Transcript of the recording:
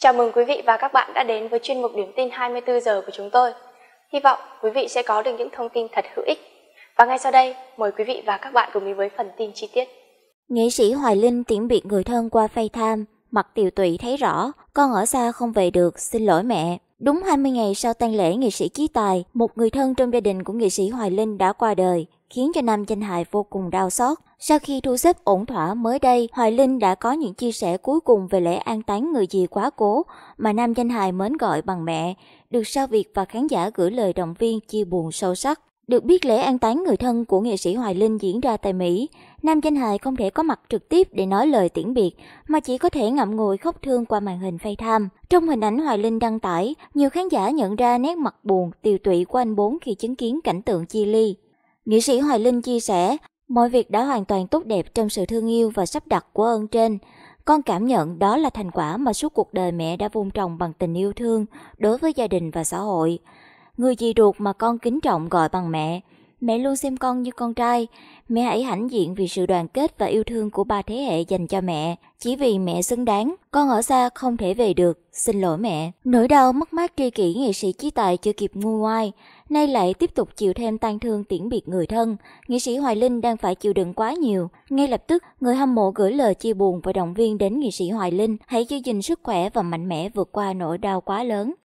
Chào mừng quý vị và các bạn đã đến với chuyên mục điểm tin 24 giờ của chúng tôi. Hy vọng quý vị sẽ có được những thông tin thật hữu ích. Và ngay sau đây, mời quý vị và các bạn cùng đến với phần tin chi tiết. Nghệ sĩ Hoài Linh tiễn biệt người thân qua FaceTime, mặt tiều tụy thấy rõ, con ở xa không về được, xin lỗi mẹ. Đúng 20 ngày sau tang lễ nghệ sĩ Chí Tài, một người thân trong gia đình của nghệ sĩ Hoài Linh đã qua đời khiến cho Nam danh Hải vô cùng đau xót. Sau khi thu xếp ổn thỏa mới đây, Hoài Linh đã có những chia sẻ cuối cùng về lễ an táng người dì quá cố mà Nam danh Hải mến gọi bằng mẹ, được sao Việt và khán giả gửi lời động viên chia buồn sâu sắc. Được biết lễ an táng người thân của nghệ sĩ Hoài Linh diễn ra tại Mỹ, Nam danh Hải không thể có mặt trực tiếp để nói lời tiễn biệt, mà chỉ có thể ngậm ngùi khóc thương qua màn hình FaceTime. Trong hình ảnh Hoài Linh đăng tải, nhiều khán giả nhận ra nét mặt buồn, tiều tụy của anh bốn khi chứng kiến cảnh tượng chia ly nghị sĩ Hoài Linh chia sẻ, mọi việc đã hoàn toàn tốt đẹp trong sự thương yêu và sắp đặt của ơn trên. Con cảm nhận đó là thành quả mà suốt cuộc đời mẹ đã vun trồng bằng tình yêu thương đối với gia đình và xã hội. Người gì ruột mà con kính trọng gọi bằng mẹ – Mẹ luôn xem con như con trai. Mẹ hãy hãnh diện vì sự đoàn kết và yêu thương của ba thế hệ dành cho mẹ. Chỉ vì mẹ xứng đáng, con ở xa không thể về được. Xin lỗi mẹ. Nỗi đau mất mát tri kỷ nghệ sĩ Chí Tài chưa kịp ngu ngoai, nay lại tiếp tục chịu thêm tang thương tiễn biệt người thân. Nghệ sĩ Hoài Linh đang phải chịu đựng quá nhiều. Ngay lập tức, người hâm mộ gửi lời chia buồn và động viên đến nghệ sĩ Hoài Linh. Hãy giữ gìn sức khỏe và mạnh mẽ vượt qua nỗi đau quá lớn.